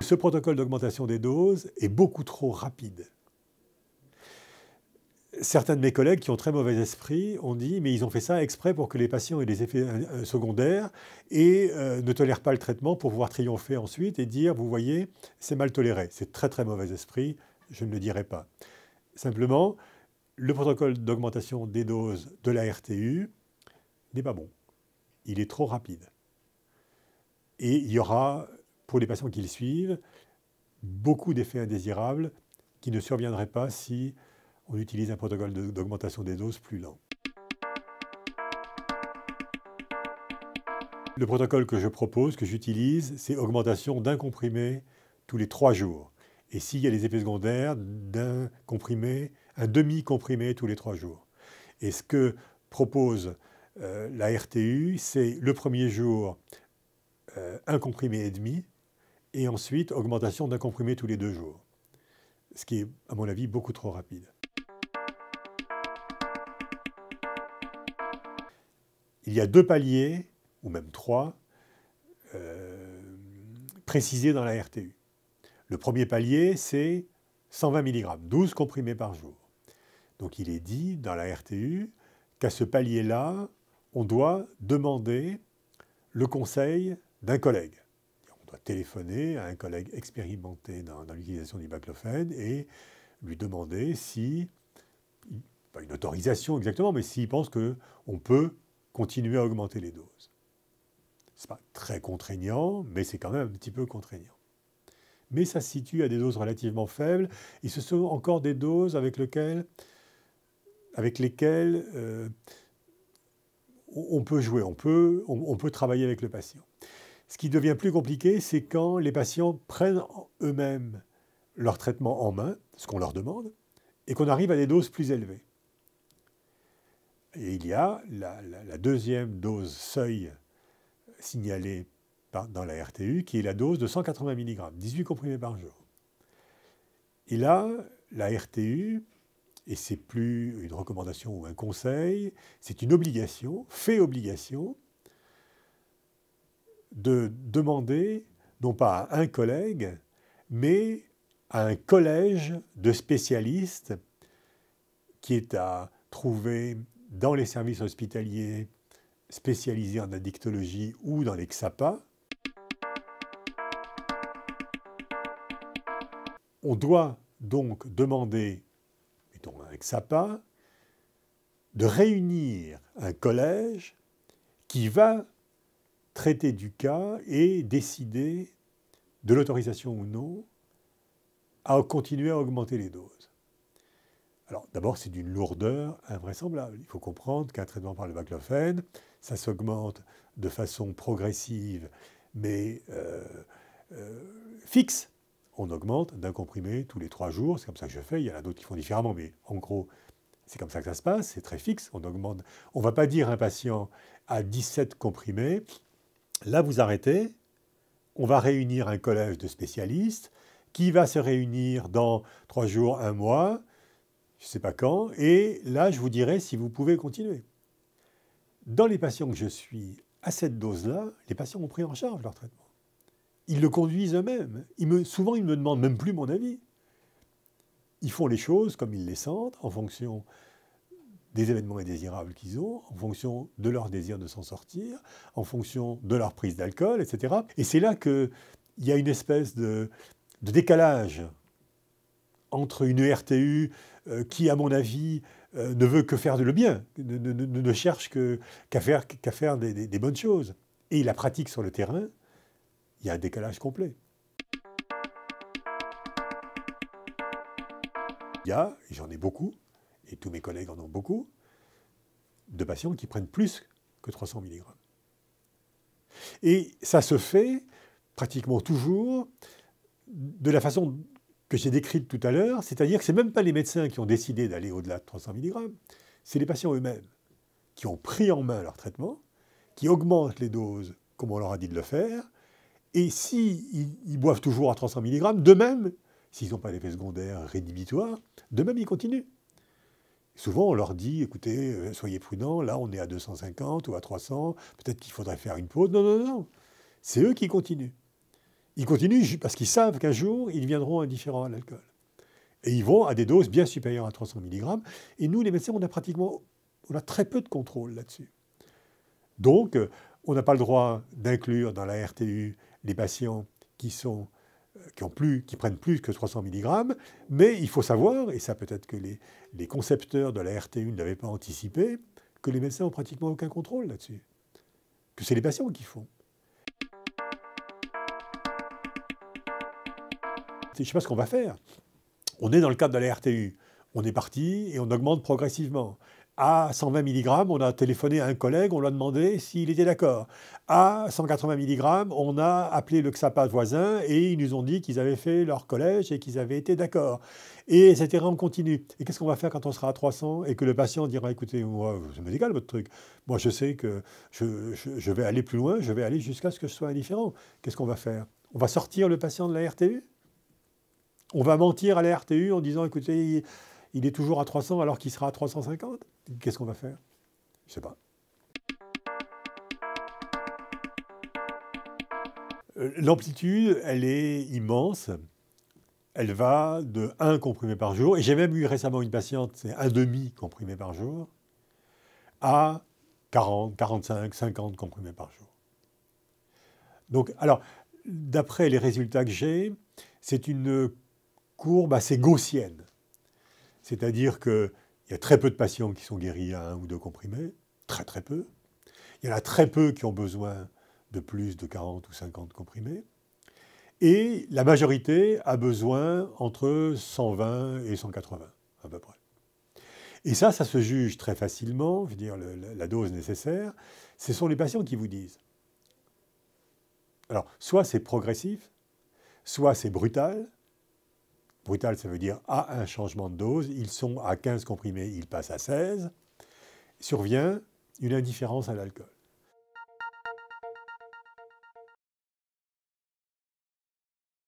Ce protocole d'augmentation des doses est beaucoup trop rapide. Certains de mes collègues qui ont très mauvais esprit ont dit mais ils ont fait ça exprès pour que les patients aient des effets euh, secondaires et euh, ne tolèrent pas le traitement pour pouvoir triompher ensuite et dire vous voyez c'est mal toléré c'est très très mauvais esprit je ne le dirai pas. Simplement le protocole d'augmentation des doses de la RTU n'est pas bon il est trop rapide et il y aura pour les patients qui le suivent, beaucoup d'effets indésirables qui ne surviendraient pas si on utilise un protocole d'augmentation des doses plus lent. Le protocole que je propose, que j'utilise, c'est augmentation d'un comprimé tous les trois jours. Et s'il y a des effets secondaires, d'un comprimé, un demi-comprimé tous les trois jours. Et ce que propose euh, la RTU, c'est le premier jour, euh, un comprimé et demi, et ensuite augmentation d'un comprimé tous les deux jours, ce qui est à mon avis beaucoup trop rapide. Il y a deux paliers, ou même trois, euh, précisés dans la RTU. Le premier palier, c'est 120 mg, 12 comprimés par jour. Donc il est dit dans la RTU qu'à ce palier-là, on doit demander le conseil d'un collègue. On doit téléphoner à un collègue expérimenté dans, l'utilisation du baclofène et lui demander si, pas une autorisation exactement, mais s'il pense qu'on peut continuer à augmenter les doses. Ce n'est pas très contraignant, mais c'est quand même un petit peu contraignant. Mais ça se situe à des doses relativement faibles, et ce sont encore des doses avec, lesquelles, euh, on peut jouer, on peut travailler avec le patient. Ce qui devient plus compliqué, c'est quand les patients prennent eux-mêmes leur traitement en main, ce qu'on leur demande, et qu'on arrive à des doses plus élevées. Et il y a la, deuxième dose seuil signalée dans la RTU, qui est la dose de 180 mg, 18 comprimés par jour. Et là, la RTU, et c'est plus une recommandation ou un conseil, c'est une obligation, fait obligation, de demander, non pas à un collègue, mais à un collège de spécialistes qui est à trouver dans les services hospitaliers spécialisés en addictologie ou dans les XAPA. On doit donc demander, mettons un XAPA, de réunir un collège qui va traiter du cas et décider de l'autorisation ou non à continuer à augmenter les doses. Alors d'abord, c'est d'une lourdeur invraisemblable. Il faut comprendre qu'un traitement par le baclofène, ça s'augmente de façon progressive, mais euh, euh, fixe. On augmente d'un comprimé tous les trois jours, c'est comme ça que je fais, il y en a d'autres qui font différemment, mais en gros, c'est comme ça que ça se passe, c'est très fixe, on augmente. On ne va pas dire un patient à 17 comprimés, Là, vous arrêtez. On va réunir un collège de spécialistes qui va se réunir dans trois jours, un mois, je ne sais pas quand. Et là, je vous dirai si vous pouvez continuer. Dans les patients que je suis à cette dose-là, les patients ont pris en charge leur traitement. Ils le conduisent eux-mêmes. souvent, ils ne me demandent même plus mon avis. Ils font les choses comme ils les sentent, en fonction des événements indésirables qu'ils ont, en fonction de leur désir de s'en sortir, en fonction de leur prise d'alcool, etc. Et c'est là qu'il y a une espèce de, décalage entre une RTU euh, qui, à mon avis, euh, ne veut que faire le bien, ne, cherche qu'à faire, des, bonnes choses, et la pratique sur le terrain, il y a un décalage complet. Il y a, j'en ai beaucoup, et tous mes collègues en ont beaucoup, de patients qui prennent plus que 300 mg. Et ça se fait pratiquement toujours de la façon que j'ai décrite tout à l'heure, c'est-à-dire que ce même pas les médecins qui ont décidé d'aller au-delà de 300 mg, c'est les patients eux-mêmes qui ont pris en main leur traitement, qui augmentent les doses comme on leur a dit de le faire, et s'ils boivent toujours à 300 mg, de même, s'ils n'ont pas d'effet secondaire rédhibitoire, de même ils continuent. Souvent, on leur dit, écoutez, euh, soyez prudents, là, on est à 250 ou à 300, peut-être qu'il faudrait faire une pause. Non, non, non. C'est eux qui continuent. Ils continuent parce qu'ils savent qu'un jour, ils viendront indifférents à l'alcool. Et ils vont à des doses bien supérieures à 300 mg. Et nous, les médecins, on a pratiquement, on a très peu de contrôle là-dessus. Donc, euh, on n'a pas le droit d'inclure dans la RTU les patients qui sont qui, plus, qui prennent plus que 300 mg, mais il faut savoir, et ça peut-être que les, concepteurs de la RTU ne l'avaient pas anticipé, que les médecins ont pratiquement aucun contrôle là-dessus, que c'est les patients qui font. Je ne sais pas ce qu'on va faire. On est dans le cadre de la RTU. On est parti et on augmente progressivement. À 120 mg, on a téléphoné à un collègue, on l'a demandé s'il était d'accord. À 180 mg, on a appelé le XAPA voisin et ils nous ont dit qu'ils avaient fait leur collège et qu'ils avaient été d'accord. Et c'était en continue. Et qu'est-ce qu'on va faire quand on sera à 300 et que le patient dira écoutez, moi, ça me médical votre truc. Moi, je sais que je, je vais aller plus loin, je vais aller jusqu'à ce que je sois indifférent. Qu'est-ce qu'on va faire On va sortir le patient de la RTU On va mentir à la RTU en disant écoutez, il est toujours à 300 alors qu'il sera à 350. Qu'est-ce qu'on va faire Je ne sais pas. Euh, l'amplitude, elle est immense. Elle va de 1 comprimé par jour, et j'ai même eu récemment une patiente, c'est un demi comprimé par jour, à 40, 45, 50 comprimés par jour. Donc, alors, d'après les résultats que j'ai, c'est une courbe assez gaussienne. C'est-à-dire qu'il y a très peu de patients qui sont guéris à un ou deux comprimés, très très peu. Il y en a très peu qui ont besoin de plus de 40 ou 50 comprimés. Et la majorité a besoin entre 120 et 180, à peu près. Et ça, ça se juge très facilement, je veux dire, la dose nécessaire. Ce sont les patients qui vous disent. Alors, soit c'est progressif, soit c'est brutal, Brutal, ça veut dire à un changement de dose. Ils sont à 15 comprimés, ils passent à 16. Survient une indifférence à l'alcool.